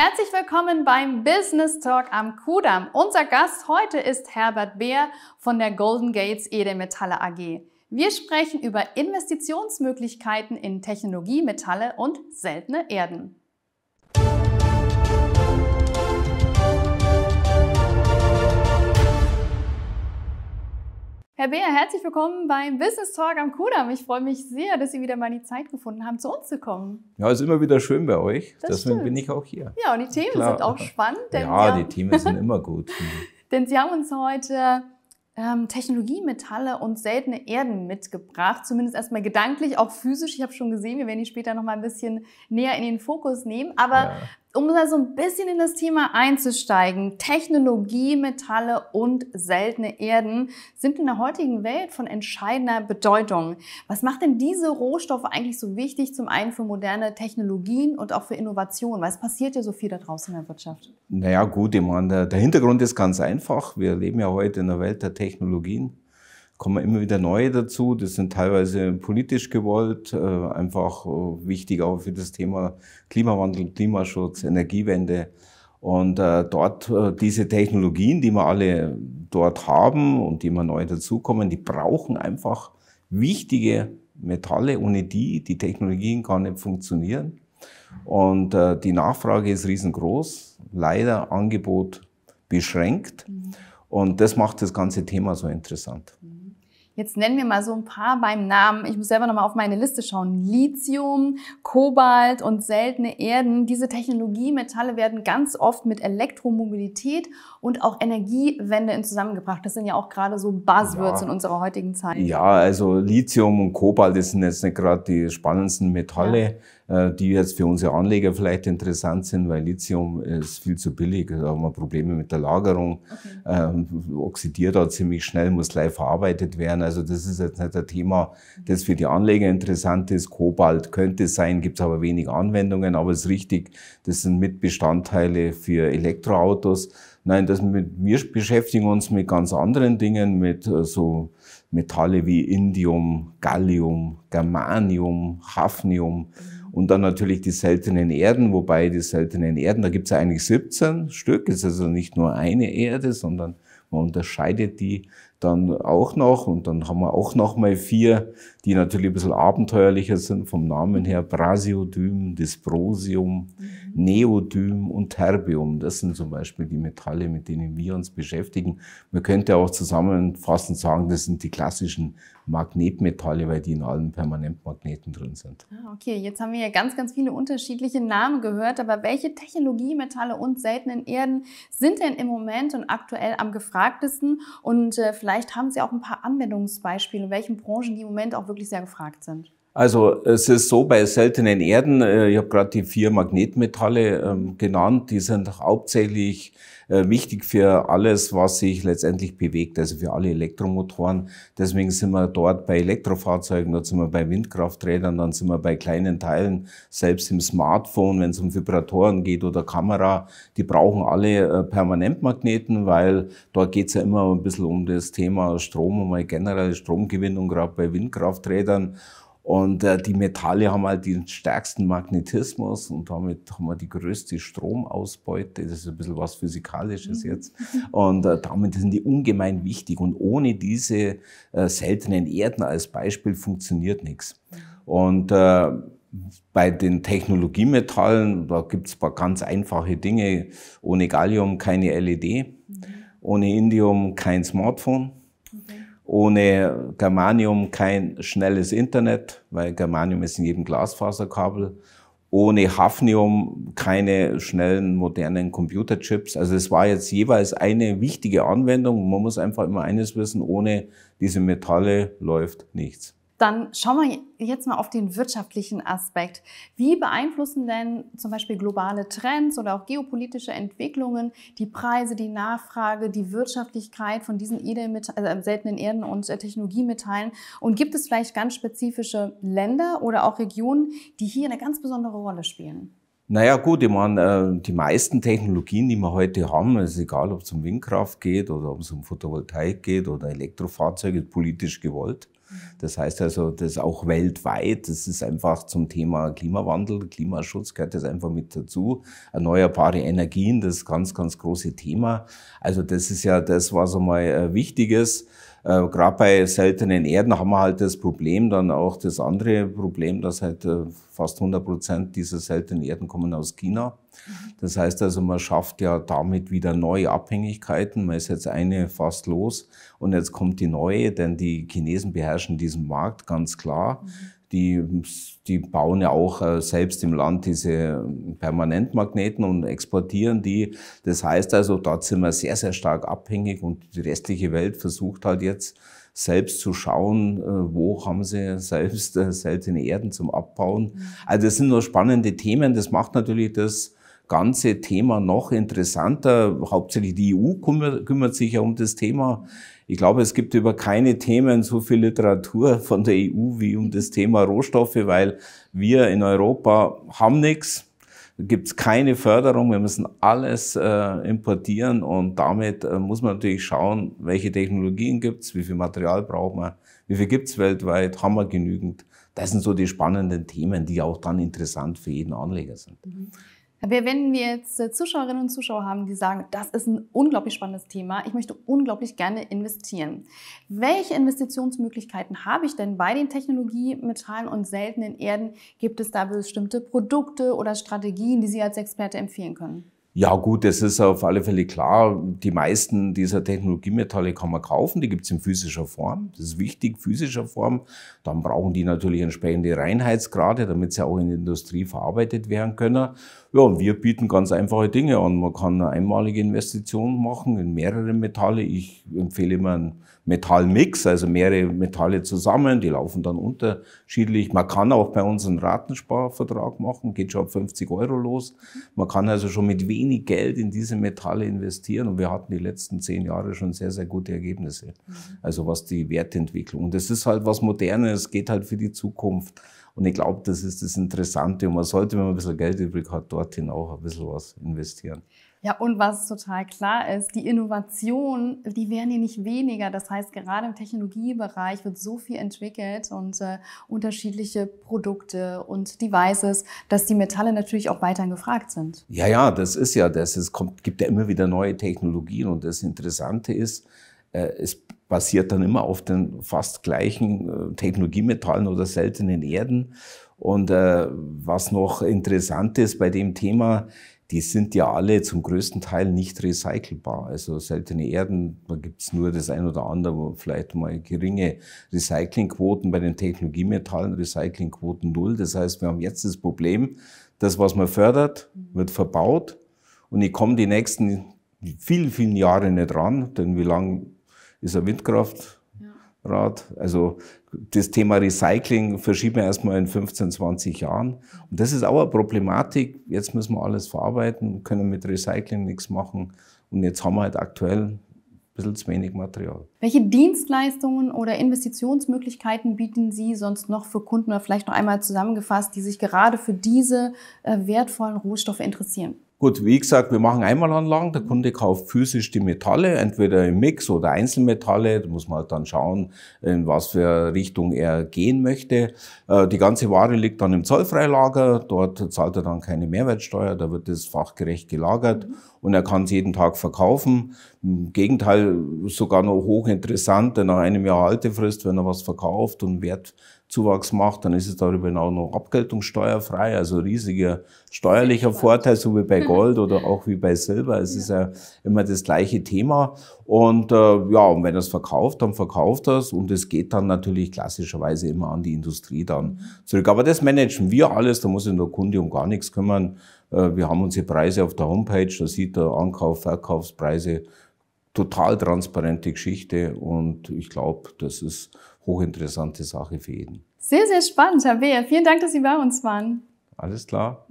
Herzlich willkommen beim Business Talk am Kudamm. Unser Gast heute ist Herbert Beer von der Golden Gates Edelmetalle AG. Wir sprechen über Investitionsmöglichkeiten in Technologiemetalle und seltene Erden. Herr herzlich willkommen beim Business Talk am Kudam. Ich freue mich sehr, dass Sie wieder mal die Zeit gefunden haben, zu uns zu kommen. Ja, ist immer wieder schön bei euch. Das Deswegen stimmt. bin ich auch hier. Ja, und die Themen Klar. sind auch spannend. ja, die Themen sind immer gut. Mhm. denn Sie haben uns heute ähm, Technologiemetalle und seltene Erden mitgebracht, zumindest erstmal gedanklich, auch physisch. Ich habe schon gesehen, wir werden die später noch mal ein bisschen näher in den Fokus nehmen. Aber ja. Um da so ein bisschen in das Thema einzusteigen, Technologie, Metalle und seltene Erden sind in der heutigen Welt von entscheidender Bedeutung. Was macht denn diese Rohstoffe eigentlich so wichtig, zum einen für moderne Technologien und auch für Innovationen? Was passiert ja so viel da draußen in der Wirtschaft. Naja gut, ich meine, der Hintergrund ist ganz einfach. Wir leben ja heute in der Welt der Technologien kommen immer wieder neue dazu. Das sind teilweise politisch gewollt, äh, einfach äh, wichtig auch für das Thema Klimawandel, Klimaschutz, Energiewende. Und äh, dort diese Technologien, die wir alle dort haben und die immer neu dazukommen, die brauchen einfach wichtige Metalle. Ohne die, die Technologien kann nicht funktionieren. Und die Nachfrage ist riesengroß, leider Angebot beschränkt. Mhm. Und das macht das ganze Thema so interessant. Mhm. Jetzt nennen wir mal so ein paar beim Namen. Ich muss selber nochmal auf meine Liste schauen. Lithium, Kobalt und seltene Erden. Diese Technologiemetalle werden ganz oft mit Elektromobilität und auch Energiewende zusammengebracht. Das sind ja auch gerade so Buzzwords ja. in unserer heutigen Zeit. Ja, also Lithium und Kobalt das sind jetzt nicht gerade die spannendsten Metalle. Ja. Äh, die jetzt für unsere Anleger vielleicht interessant sind, weil Lithium ist viel zu billig, da haben wir Probleme mit der Lagerung, okay. ähm, oxidiert da ziemlich schnell, muss live verarbeitet werden. Also das ist jetzt nicht ein Thema, das für die Anleger interessant ist. Kobalt könnte es sein, gibt es aber wenig Anwendungen, aber es ist richtig, das sind Mitbestandteile für Elektroautos. Nein, das mit, wir beschäftigen uns mit ganz anderen Dingen, mit äh, so Metalle wie Indium, Gallium, Germanium, Hafnium und dann natürlich die seltenen Erden, wobei die seltenen Erden, da gibt es eigentlich 17 Stück, es ist also nicht nur eine Erde, sondern man unterscheidet die dann auch noch. Und dann haben wir auch noch mal vier, die natürlich ein bisschen abenteuerlicher sind vom Namen her. Brasiodym, Dysprosium, mhm. Neodym und Terbium. Das sind zum Beispiel die Metalle, mit denen wir uns beschäftigen. Man könnte auch zusammenfassend sagen, das sind die klassischen Magnetmetalle, weil die in allen Permanentmagneten drin sind. Ah, okay, jetzt haben wir ja ganz, ganz viele unterschiedliche Namen gehört, aber welche Technologiemetalle und seltenen Erden sind denn im Moment und aktuell am gefragtesten? Und äh, vielleicht haben Sie auch ein paar Anwendungsbeispiele, in welchen Branchen die im Moment auch wirklich sehr gefragt sind. Also es ist so, bei seltenen Erden, äh, ich habe gerade die vier Magnetmetalle ähm, genannt, die sind hauptsächlich äh, wichtig für alles, was sich letztendlich bewegt, also für alle Elektromotoren. Deswegen sind wir dort bei Elektrofahrzeugen, dort sind wir bei Windkrafträdern, dann sind wir bei kleinen Teilen, selbst im Smartphone, wenn es um Vibratoren geht oder Kamera, die brauchen alle äh, Permanentmagneten, weil dort geht es ja immer ein bisschen um das Thema Strom, um mal generell Stromgewinnung, gerade bei Windkrafträdern. Und äh, die Metalle haben halt den stärksten Magnetismus und damit haben wir die größte Stromausbeute. Das ist ein bisschen was Physikalisches mhm. jetzt. Und äh, damit sind die ungemein wichtig. Und ohne diese äh, seltenen Erden als Beispiel funktioniert nichts. Mhm. Und äh, bei den Technologiemetallen, da gibt es ein paar ganz einfache Dinge. Ohne Gallium keine LED, mhm. ohne Indium kein Smartphone. Okay ohne Germanium kein schnelles Internet, weil Germanium ist in jedem Glasfaserkabel. Ohne Hafnium keine schnellen, modernen Computerchips. Also es war jetzt jeweils eine wichtige Anwendung. Man muss einfach immer eines wissen, ohne diese Metalle läuft nichts. Dann schauen wir jetzt mal auf den wirtschaftlichen Aspekt. Wie beeinflussen denn zum Beispiel globale Trends oder auch geopolitische Entwicklungen die Preise, die Nachfrage, die Wirtschaftlichkeit von diesen also seltenen Erden und äh, Technologiemetallen? Und gibt es vielleicht ganz spezifische Länder oder auch Regionen, die hier eine ganz besondere Rolle spielen? Naja gut, ich meine, äh, die meisten Technologien, die wir heute haben, ist egal, ob es um Windkraft geht oder ob es um Photovoltaik geht oder Elektrofahrzeuge, ist politisch gewollt. Mhm. Das heißt also, das auch weltweit, das ist einfach zum Thema Klimawandel, Klimaschutz gehört das einfach mit dazu. Erneuerbare Energien, das ganz, ganz große Thema. Also das ist ja das, was einmal äh, Wichtiges. Äh, Gerade bei seltenen Erden haben wir halt das Problem, dann auch das andere Problem, dass halt äh, fast 100 Prozent dieser seltenen Erden kommen aus China. Mhm. Das heißt also, man schafft ja damit wieder neue Abhängigkeiten. Man ist jetzt eine fast los und jetzt kommt die neue, denn die Chinesen beherrschen diesen Markt ganz klar. Mhm die, die bauen ja auch äh, selbst im Land diese Permanentmagneten und exportieren die. Das heißt also, dort sind wir sehr, sehr stark abhängig und die restliche Welt versucht halt jetzt selbst zu schauen, äh, wo haben sie selbst äh, seltene Erden zum Abbauen. Mhm. Also das sind nur spannende Themen. Das macht natürlich das ganze Thema noch interessanter. Hauptsächlich die EU kümmert, kümmert sich ja um das Thema. Ich glaube, es gibt über keine Themen so viel Literatur von der EU wie um das Thema Rohstoffe, weil wir in Europa haben nichts gibt es keine Förderung, wir müssen alles äh, importieren und damit äh, muss man natürlich schauen, welche Technologien gibt es, wie viel Material braucht man, wie viel gibt es weltweit, haben wir genügend. Das sind so die spannenden Themen, die auch dann interessant für jeden Anleger sind. Mhm. Aber wenn wir jetzt äh, Zuschauerinnen und Zuschauer haben, die sagen, das ist ein unglaublich spannendes Thema, ich möchte unglaublich gerne investieren. Welche Investitionsmöglichkeiten habe ich denn bei den Technologiemetallen und seltenen Erden? Gibt es da bestimmte Produkte oder Strategien, die Sie als Experte empfehlen können? Ja gut, es ist auf alle Fälle klar. Die meisten dieser Technologiemetalle kann man kaufen, die gibt es in physischer Form. Das ist wichtig, physischer Form. Dann brauchen die natürlich entsprechende Reinheitsgrade, damit sie auch in der Industrie verarbeitet werden können. Ja, und wir bieten ganz einfache Dinge an. Man kann eine einmalige Investition machen in mehrere Metalle. Ich empfehle immer einen Metallmix, also mehrere Metalle zusammen. Die laufen dann unterschiedlich. Man kann auch bei uns einen Ratensparvertrag machen, geht schon ab 50 Euro los. Man kann also schon mit wenig wenig Geld in diese Metalle investieren. Und wir hatten die letzten zehn Jahre schon sehr, sehr gute Ergebnisse. Mhm. Also was die Wertentwicklung. Und das ist halt was Modernes, geht halt für die Zukunft. Und ich glaube, das ist das Interessante. Und man sollte, wenn man ein bisschen Geld übrig hat, dorthin auch ein bisschen was investieren. Ja, und was total klar ist, die Innovation, die werden hier nicht weniger. Das heißt, gerade im Technologiebereich wird so viel entwickelt und äh, unterschiedliche Produkte und Devices, dass die Metalle natürlich auch weiterhin gefragt sind. Ja, ja, das ist ja das. Es kommt, gibt ja immer wieder neue Technologien und das Interessante ist, äh, es basiert dann immer auf den fast gleichen äh, Technologiemetallen oder seltenen Erden. Und äh, was noch interessant ist bei dem Thema, die sind ja alle zum größten Teil nicht recycelbar. Also seltene Erden, da gibt's nur das ein oder andere, wo vielleicht mal geringe Recyclingquoten. Bei den Technologiemetallen Recyclingquoten null. Das heißt, wir haben jetzt das Problem, das, was man fördert, wird verbaut und ich komme die nächsten vielen, vielen Jahre nicht ran, denn wie lang ist eine Windkraft Rat. Also das Thema Recycling verschieben wir erstmal in 15, 20 Jahren. Und das ist auch eine Problematik. Jetzt müssen wir alles verarbeiten, können mit Recycling nichts machen. Und jetzt haben wir halt aktuell ein bisschen zu wenig Material. Welche Dienstleistungen oder Investitionsmöglichkeiten bieten Sie sonst noch für Kunden oder vielleicht noch einmal zusammengefasst, die sich gerade für diese äh, wertvollen Rohstoffe interessieren? Gut, wie gesagt, wir machen Einmalanlagen. Der Kunde kauft physisch die Metalle, entweder im Mix oder Einzelmetalle. Da muss man halt dann schauen, in was für Richtung er gehen möchte. Äh, die ganze Ware liegt dann im Zollfreilager. Dort zahlt er dann keine Mehrwertsteuer. Da wird es fachgerecht gelagert mhm. und er kann es jeden Tag verkaufen. Im Gegenteil, sogar noch hochinteressant, denn nach einem Jahr Haltefrist, wenn er was verkauft und Wert Zuwachs macht, dann ist es darüber hinaus noch abgeltungssteuerfrei, also riesiger steuerlicher Vorteil, so wie bei Gold oder auch wie bei Silber. Es ja. ist ja immer das gleiche Thema. Und äh, ja, und wenn er es verkauft, dann verkauft er es und es geht dann natürlich klassischerweise immer an die Industrie dann zurück. Aber das managen wir alles, da muss sich der Kunde um gar nichts kümmern. Äh, wir haben unsere Preise auf der Homepage, da sieht er Ankauf, Verkaufspreise, total transparente Geschichte und ich glaube, das ist hochinteressante Sache für jeden. Sehr, sehr spannend, Herr Beer. Vielen Dank, dass Sie bei uns waren. Alles klar.